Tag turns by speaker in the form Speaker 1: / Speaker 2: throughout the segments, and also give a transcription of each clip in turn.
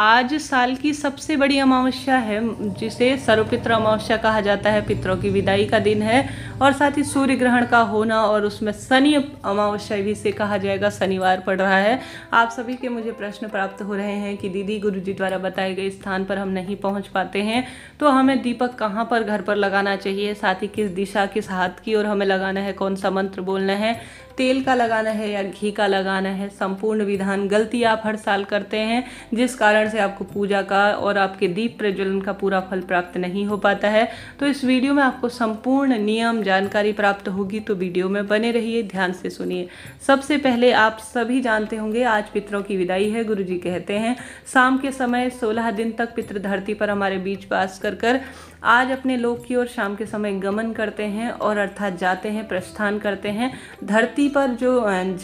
Speaker 1: आज साल की सबसे बड़ी अमावस्या है जिसे सर्वपित्र अमावस्या कहा जाता है पितरों की विदाई का दिन है और साथ ही सूर्य ग्रहण का होना और उसमें शनि अमावस्या भी से कहा जाएगा शनिवार पड़ रहा है आप सभी के मुझे प्रश्न प्राप्त हो रहे हैं कि दीदी गुरु जी द्वारा बताए गए स्थान पर हम नहीं पहुँच पाते हैं तो हमें दीपक कहाँ पर घर पर लगाना चाहिए साथ ही किस दिशा किस हाथ की ओर हमें लगाना है कौन सा मंत्र बोलना है तेल का लगाना है या घी का लगाना है संपूर्ण विधान गलती आप हर साल करते हैं जिस कारण से आपको पूजा का और आपके दीप प्रज्वलन का पूरा फल प्राप्त नहीं हो पाता है तो इस वीडियो में आपको संपूर्ण नियम जानकारी प्राप्त होगी तो वीडियो में बने रहिए ध्यान से सुनिए सबसे पहले आप सभी जानते होंगे आज पितरों की विदाई है गुरु जी कहते हैं शाम के समय सोलह दिन तक पितृ धरती पर हमारे बीच वास कर कर आज अपने लोक की ओर शाम के समय गमन करते हैं और अर्थात जाते हैं प्रस्थान करते हैं धरती पर जो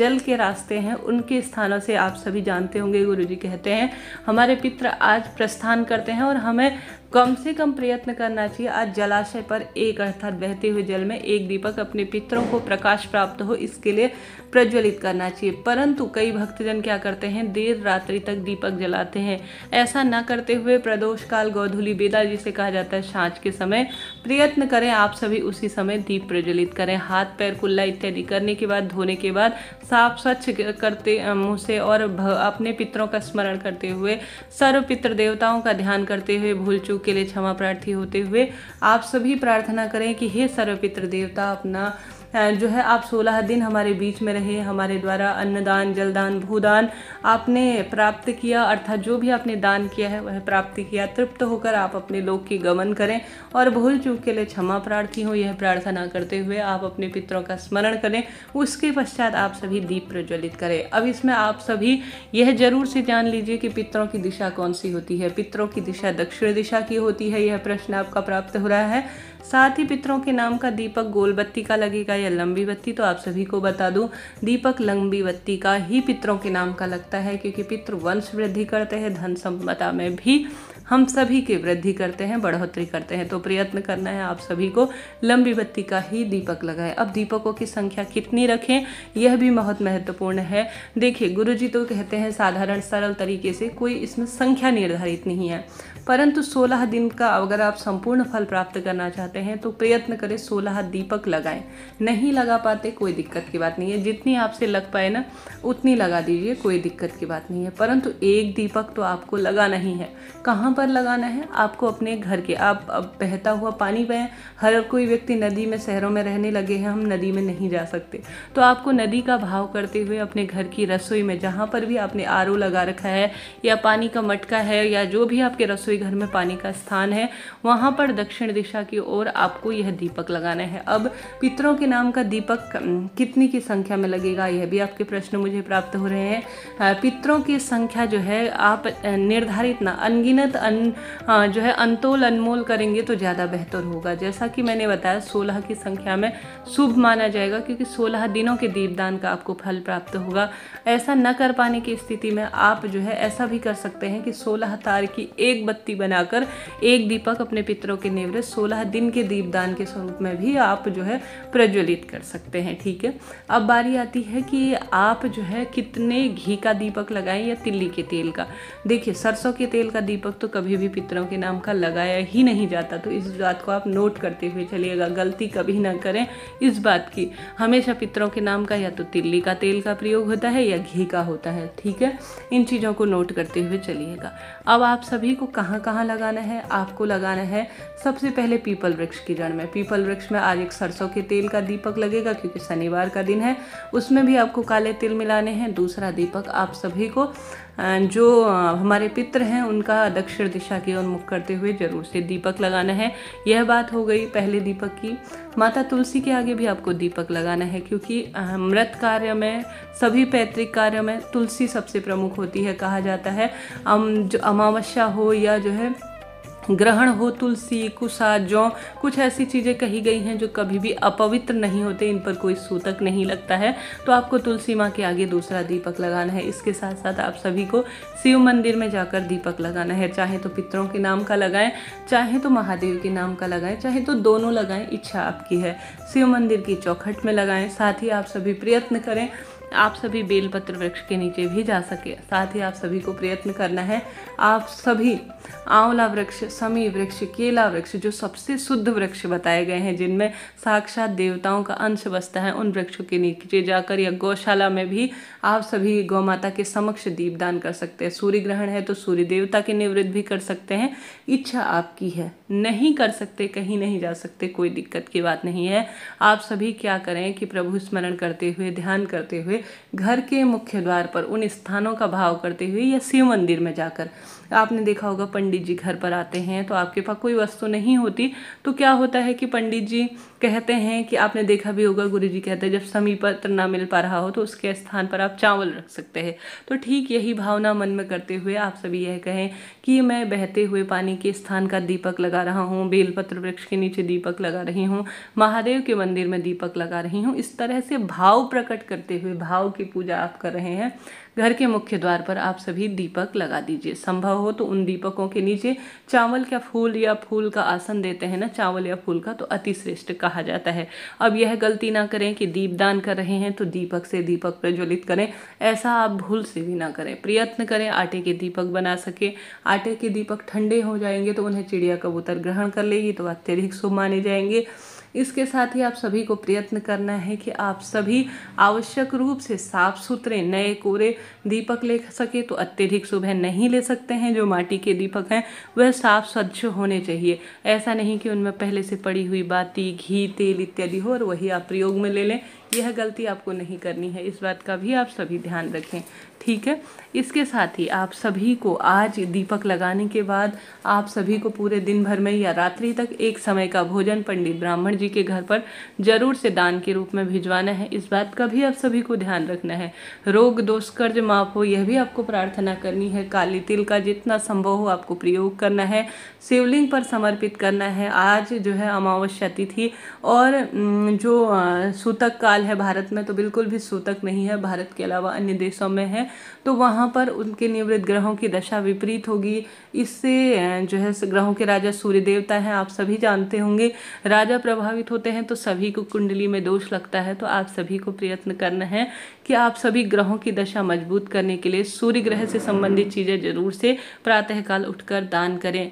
Speaker 1: जल के रास्ते हैं उनके स्थानों से आप सभी जानते होंगे गुरु जी कहते हैं हमारे पित्र आज प्रस्थान करते हैं और हमें कम से कम प्रयत्न करना चाहिए आज जलाशय पर एक अर्थात बहते हुए जल में एक दीपक अपने पितरों को प्रकाश प्राप्त हो इसके लिए प्रज्वलित करना चाहिए परंतु कई भक्तजन क्या करते हैं देर रात्रि तक दीपक जलाते हैं ऐसा न करते हुए प्रदोष काल गौधुली बेदा जिसे कहा जाता है साँच के समय प्रयत्न करें आप सभी उसी समय दीप प्रज्वलित करें हाथ पैर कुल्ला इत्यादि करने के बाद धोने के बाद साफ स्वच्छ करते मुँह से और अपने पितरों का स्मरण करते हुए सर्व पितृ देवताओं का ध्यान करते हुए भूल चूक के लिए क्षमा प्रार्थी होते हुए आप सभी प्रार्थना करें कि हे सर्वपित्र देवता अपना जो है आप सोलह दिन हमारे बीच में रहे हमारे द्वारा अन्नदान जलदान भूदान आपने प्राप्त किया अर्थात जो भी आपने दान किया है वह प्राप्ति किया तृप्त होकर आप अपने लोग की गमन करें और भूल चूक के लिए क्षमा प्रार्थी हो यह प्रार्थना करते हुए आप अपने पितरों का स्मरण करें उसके पश्चात आप सभी दीप प्रज्वलित करें अब इसमें आप सभी यह जरूर से जान लीजिए कि पितरों की दिशा कौन सी होती है पितरों की दिशा दक्षिण दिशा की होती है यह प्रश्न आपका प्राप्त हो रहा है साथ ही पितरों के नाम का दीपक गोल बत्ती का लगेगा या लंबी बत्ती तो आप सभी को बता दूं दीपक लंबी बत्ती का ही पितरों के नाम का लगता है क्योंकि पितृ वंश वृद्धि करते हैं धन सम्पदा में भी हम सभी की वृद्धि करते हैं बढ़ोतरी करते हैं तो प्रयत्न करना है आप सभी को लंबी बत्ती का ही दीपक लगाए अब दीपकों की संख्या कितनी रखें यह भी बहुत महत्वपूर्ण है देखिए गुरु जी तो कहते हैं साधारण सरल तरीके से कोई इसमें संख्या निर्धारित नहीं है परंतु 16 दिन का अगर आप संपूर्ण फल प्राप्त करना चाहते हैं तो प्रयत्न करें 16 दीपक लगाएं नहीं लगा पाते कोई दिक्कत की बात नहीं है जितनी आपसे लग पाए ना उतनी लगा दीजिए कोई दिक्कत की बात नहीं है परंतु एक दीपक तो आपको लगाना ही है कहाँ पर लगाना है आपको अपने घर के आप बहता हुआ पानी बहें हर कोई व्यक्ति नदी में शहरों में रहने लगे हैं हम नदी में नहीं जा सकते तो आपको नदी का भाव करते हुए अपने घर की रसोई में जहाँ पर भी आपने आर लगा रखा है या पानी का मटका है या जो भी आपके रसोई रसोई घर में पानी का स्थान है वहाँ पर दक्षिण दिशा की ओर आपको यह दीपक लगाना है अब पितरों के नाम का दीपक कितनी की संख्या में लगेगा यह भी आपके प्रश्न मुझे प्राप्त हो रहे हैं पितरों की संख्या जो है आप निर्धारित ना अनगिनत अन जो है अंतोल अनमोल करेंगे तो ज़्यादा बेहतर होगा जैसा कि मैंने बताया सोलह की संख्या में शुभ माना जाएगा क्योंकि सोलह दिनों के दीपदान का आपको फल प्राप्त होगा ऐसा न कर पाने की स्थिति में आप जो है ऐसा भी कर सकते हैं कि सोलह तार की एक बत्ती पत्ती बनाकर एक दीपक अपने पितरों के नेवरे सोलह दिन के दीपदान के स्वरूप में भी आप जो है प्रज्वलित कर सकते हैं ठीक है अब बारी आती है कि आप जो है कितने घी का दीपक लगाएं या तिल्ली के तेल का देखिए सरसों के तेल का दीपक तो कभी भी पितरों के नाम का लगाया ही नहीं जाता तो इस बात को आप नोट करते हुए चलिएगा गलती कभी ना करें इस बात की हमेशा पितरों के नाम का या तो तिल्ली का तेल का प्रयोग होता है या घी का होता है ठीक है इन चीज़ों को नोट करते हुए चलिएगा अब आप सभी को कहाँ कहाँ कहाँ लगाना है आपको लगाना है सबसे पहले पीपल वृक्ष की जड़ में पीपल वृक्ष में आज एक सरसों के तेल का दीपक लगेगा क्योंकि शनिवार का दिन है उसमें भी आपको काले तिल मिलाने हैं दूसरा दीपक आप सभी को जो uh, हमारे पित्र हैं उनका दक्षिण दिशा की ओर मुख करते हुए ज़रूर से दीपक लगाना है यह बात हो गई पहले दीपक की माता तुलसी के आगे भी आपको दीपक लगाना है क्योंकि uh, मृत कार्य में सभी पैतृक कार्यों में तुलसी सबसे प्रमुख होती है कहा जाता है अम जो अमावस्या हो या जो है ग्रहण हो तुलसी कुसा जौ कुछ ऐसी चीज़ें कही गई हैं जो कभी भी अपवित्र नहीं होते इन पर कोई सूतक नहीं लगता है तो आपको तुलसी माँ के आगे दूसरा दीपक लगाना है इसके साथ साथ आप सभी को शिव मंदिर में जाकर दीपक लगाना है चाहे तो पितरों के नाम का लगाएं चाहे तो महादेव के नाम का लगाएं चाहे तो दोनों लगाएं इच्छा आपकी है शिव मंदिर की चौखट में लगाएं साथ ही आप सभी प्रयत्न करें आप सभी बेलपत्र वृक्ष के नीचे भी जा सके साथ ही आप सभी को प्रयत्न करना है आप सभी आंवला वृक्ष समी वृक्ष केला वृक्ष जो सबसे शुद्ध वृक्ष बताए गए हैं जिनमें साक्षात देवताओं का अंश बसता है उन वृक्षों के नीचे जाकर या गौशाला में भी आप सभी गौ माता के समक्ष दीपदान कर सकते हैं सूर्य ग्रहण है तो सूर्य देवता की निवृत्त भी कर सकते हैं इच्छा आपकी है नहीं कर सकते कहीं नहीं जा सकते कोई दिक्कत की बात नहीं है आप सभी क्या करें कि प्रभु स्मरण करते हुए ध्यान करते हुए हुए घर के मुख्य द्वार पर उन स्थानों का भाव करते हुए या शिव मंदिर में जाकर आपने देखा होगा पंडित जी घर पर आते हैं तो आपके पास कोई वस्तु नहीं होती तो क्या होता है कि पंडित जी कहते हैं कि आपने देखा भी होगा गुरु जी कहते हैं जब पत्र ना मिल पा रहा हो तो उसके स्थान पर आप चावल रख सकते हैं तो ठीक यही भावना मन में करते हुए आप सभी यह कहें कि मैं बहते हुए पानी के स्थान का दीपक लगा रहा हूँ बेलपत्र वृक्ष के नीचे दीपक लगा रही हूँ महादेव के मंदिर में दीपक लगा रही हूँ इस तरह से भाव प्रकट करते हुए भाव की पूजा आप कर रहे हैं घर के मुख्य द्वार पर आप सभी दीपक लगा दीजिए संभव हो तो उन दीपकों के नीचे चावल का फूल या फूल का आसन देते हैं ना चावल या फूल का तो अति श्रेष्ठ कहा जाता है अब यह गलती ना करें कि दीपदान कर रहे हैं तो दीपक से दीपक प्रज्वलित करें ऐसा आप भूल से भी ना करें प्रयत्न करें आटे के दीपक बना सके आटे के दीपक ठंडे हो जाएंगे तो उन्हें चिड़िया कबूतर ग्रहण कर लेगी तो अत्यधिक शुभ माने जाएंगे इसके साथ ही आप सभी को प्रयत्न करना है कि आप सभी आवश्यक रूप से साफ सुथरे नए कोरे दीपक ले सके तो अत्यधिक सुबह नहीं ले सकते हैं जो माटी के दीपक हैं वह साफ स्वच्छ होने चाहिए ऐसा नहीं कि उनमें पहले से पड़ी हुई बाती घी तेल इत्यादि हो और वही आप प्रयोग में ले लें यह गलती आपको नहीं करनी है इस बात का भी आप सभी ध्यान रखें ठीक है इसके साथ ही आप सभी को आज दीपक लगाने के बाद आप सभी को पूरे दिन भर में या रात्रि तक एक समय का भोजन पंडित ब्राह्मण जी जी के घर पर जरूर से दान के रूप में भिजवाना है इस बात का भी आप सभी को ध्यान रखना है रोग दोष कर्ज माफ हो यह भी आपको प्रार्थना करनी है काली तिल का जितना संभव हो आपको प्रयोग करना है शिवलिंग पर समर्पित करना है आज जो है अमावस्या तिथि और जो सूतक काल है भारत में तो बिल्कुल भी सूतक नहीं है भारत के अलावा अन्य देशों में है तो वहाँ पर उनके निवृत्त ग्रहों की दशा विपरीत होगी इससे जो है ग्रहों के राजा सूर्य देवता हैं आप सभी जानते होंगे राजा प्रभाव प्रभावित होते हैं तो सभी को कुंडली में दोष लगता है तो आप सभी को प्रयत्न करना है कि आप सभी ग्रहों की दशा मजबूत करने के लिए सूर्य ग्रह से संबंधित चीज़ें जरूर से प्रातःकाल उठकर दान करें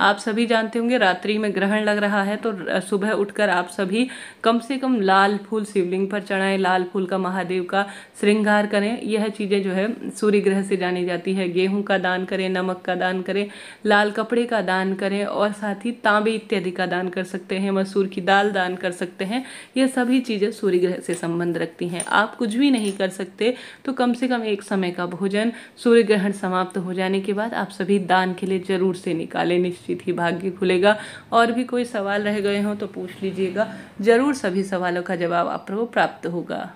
Speaker 1: आप सभी जानते होंगे रात्रि में ग्रहण लग रहा है तो सुबह उठकर आप सभी कम से कम लाल फूल शिवलिंग पर चढ़ाएं लाल फूल का महादेव का श्रृंगार करें यह चीज़ें जो है सूर्य ग्रह से जानी जाती है गेहूं का दान करें नमक का दान करें लाल कपड़े का दान करें और साथ ही तांबे इत्यादि का दान कर सकते हैं मसूर की दाल दान कर सकते हैं यह सभी चीज़ें सूर्य ग्रह से संबंध रखती हैं आप कुछ भी नहीं कर सकते तो कम से कम एक समय का भोजन सूर्य ग्रहण समाप्त हो जाने के बाद आप सभी दान के लिए ज़रूर से निकालें निश्चित निश्चित भाग्य खुलेगा और भी कोई सवाल रह गए हों तो पूछ लीजिएगा ज़रूर सभी सवालों का जवाब आप प्राप्त होगा